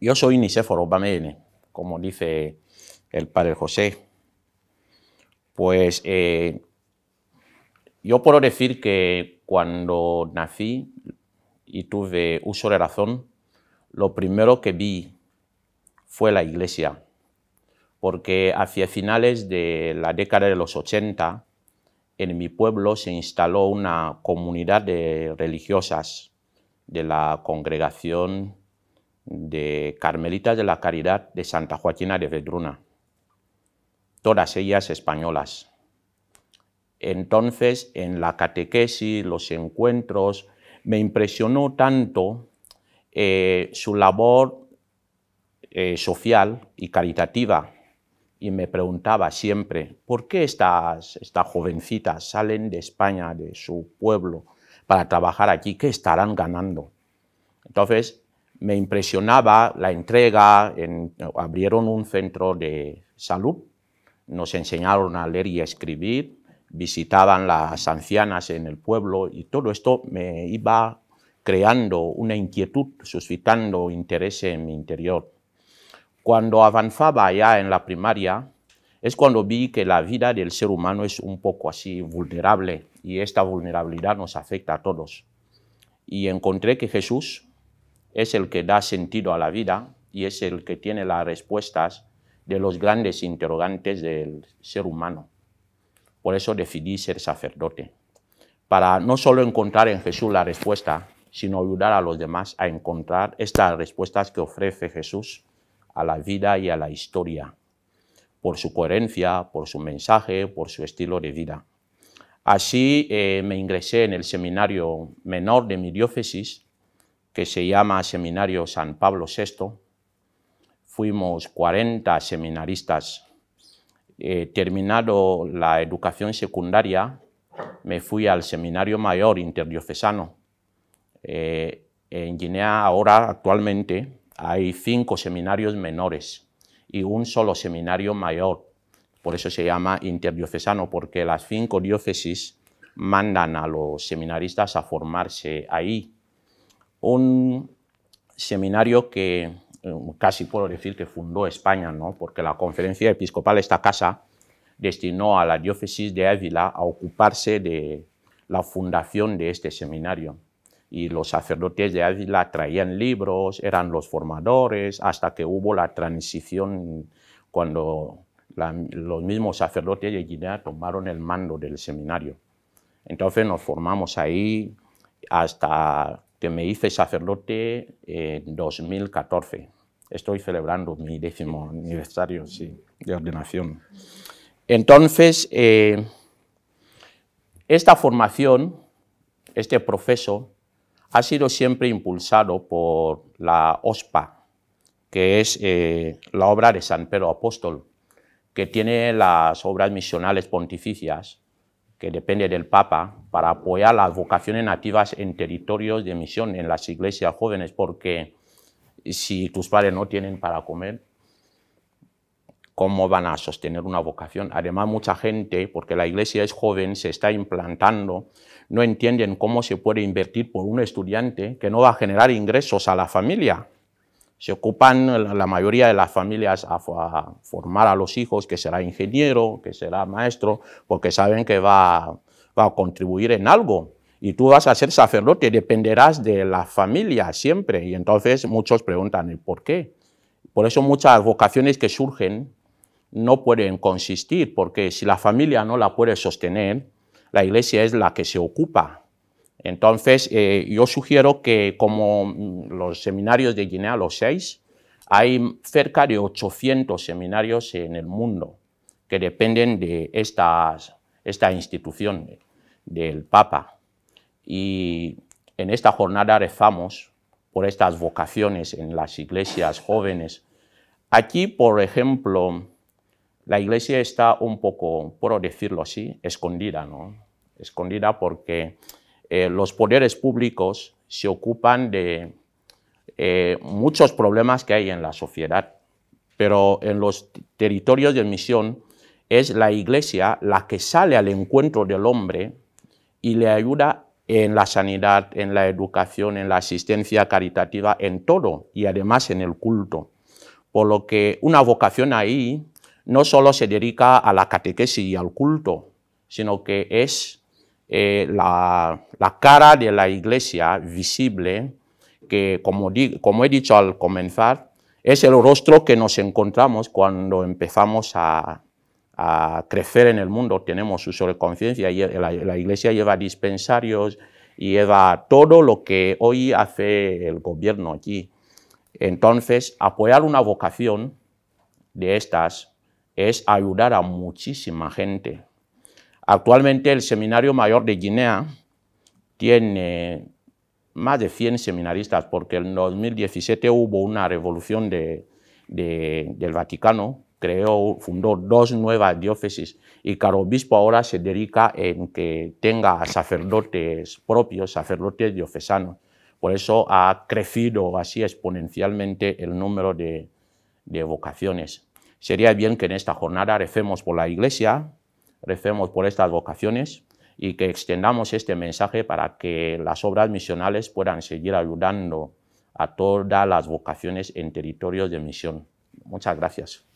Yo soy Nicéforo Bamene, como dice el padre José. Pues eh, yo puedo decir que cuando nací y tuve uso de razón, lo primero que vi fue la iglesia, porque hacia finales de la década de los 80, en mi pueblo se instaló una comunidad de religiosas de la congregación de Carmelitas de la Caridad de Santa Joaquina de Vedruna, todas ellas españolas. Entonces, en la catequesis, los encuentros, me impresionó tanto eh, su labor eh, social y caritativa. Y me preguntaba siempre, ¿por qué estas, estas jovencitas salen de España, de su pueblo, para trabajar aquí? ¿Qué estarán ganando? Entonces, me impresionaba la entrega, en, abrieron un centro de salud, nos enseñaron a leer y a escribir, visitaban las ancianas en el pueblo y todo esto me iba creando una inquietud, suscitando interés en mi interior. Cuando avanzaba ya en la primaria, es cuando vi que la vida del ser humano es un poco así vulnerable y esta vulnerabilidad nos afecta a todos. Y encontré que Jesús es el que da sentido a la vida y es el que tiene las respuestas de los grandes interrogantes del ser humano. Por eso decidí ser sacerdote, para no solo encontrar en Jesús la respuesta, sino ayudar a los demás a encontrar estas respuestas que ofrece Jesús a la vida y a la historia, por su coherencia, por su mensaje, por su estilo de vida. Así eh, me ingresé en el seminario menor de mi diócesis que se llama Seminario San Pablo VI. Fuimos 40 seminaristas. Eh, terminado la educación secundaria, me fui al Seminario Mayor Interdiocesano. Eh, en Guinea ahora actualmente hay cinco seminarios menores y un solo seminario mayor. Por eso se llama interdiocesano, porque las cinco diócesis mandan a los seminaristas a formarse ahí un seminario que eh, casi puedo decir que fundó España, ¿no? porque la conferencia episcopal de esta casa destinó a la diócesis de Ávila a ocuparse de la fundación de este seminario. Y los sacerdotes de Ávila traían libros, eran los formadores, hasta que hubo la transición cuando los mismos sacerdotes de Guinea tomaron el mando del seminario. Entonces nos formamos ahí hasta que me hice sacerdote en 2014. Estoy celebrando mi décimo aniversario de ordenación. Entonces, eh, esta formación, este proceso, ha sido siempre impulsado por la OSPA, que es eh, la obra de San Pedro Apóstol, que tiene las obras misionales pontificias que depende del Papa, para apoyar las vocaciones nativas en territorios de misión, en las iglesias jóvenes, porque si tus padres no tienen para comer, ¿cómo van a sostener una vocación? Además, mucha gente, porque la iglesia es joven, se está implantando, no entienden cómo se puede invertir por un estudiante que no va a generar ingresos a la familia se ocupan la mayoría de las familias a, formar a los hijos, que será ingeniero, que será maestro, porque saben que va, va a contribuir en algo. Y tú vas a ser sacerdote, dependerás de la familia siempre. Y entonces muchos preguntan el por qué. Por eso muchas vocaciones que surgen no pueden consistir, porque si la familia no la puede sostener, la iglesia es la que se ocupa entonces, eh, yo sugiero que como mm, los seminarios de Guinea, los seis, hay cerca de 800 seminarios en el mundo que dependen de esta institución del Papa. Y en esta jornada rezamos por estas vocaciones en las iglesias jóvenes. Aquí, por ejemplo, la iglesia está un poco, puedo decirlo así, escondida, ¿no? Escondida porque eh, los poderes públicos se ocupan de eh, muchos problemas que hay en la sociedad, pero en los territorios de misión es la iglesia la que sale al encuentro del hombre y le ayuda en la sanidad, en la educación, en la asistencia caritativa, en todo y además en el culto. Por lo que una vocación ahí no solo se dedica a la catequesis y al culto, sino que es eh, la, cara de la iglesia visible, que como, he dicho al comenzar, es el rostro que nos encontramos cuando empezamos a, crecer en el mundo, tenemos su de conciencia, la, la iglesia lleva dispensarios, y lleva todo lo que hoy hace el gobierno aquí. Entonces, apoyar una vocación de estas es ayudar a muchísima gente, Actualmente el Seminario Mayor de Guinea tiene más de 100 seminaristas, porque en 2017 hubo una revolución del Vaticano, creó, fundó dos nuevas diócesis y cada obispo ahora se dedica en que tenga sacerdotes propios, sacerdotes diocesanos. Por eso ha crecido así exponencialmente el número de, de vocaciones. Sería bien que en esta jornada recemos por la Iglesia, Recemos por estas vocaciones y que extendamos este mensaje para que las obras misionales puedan seguir ayudando a todas las vocaciones en territorios de misión. Muchas gracias.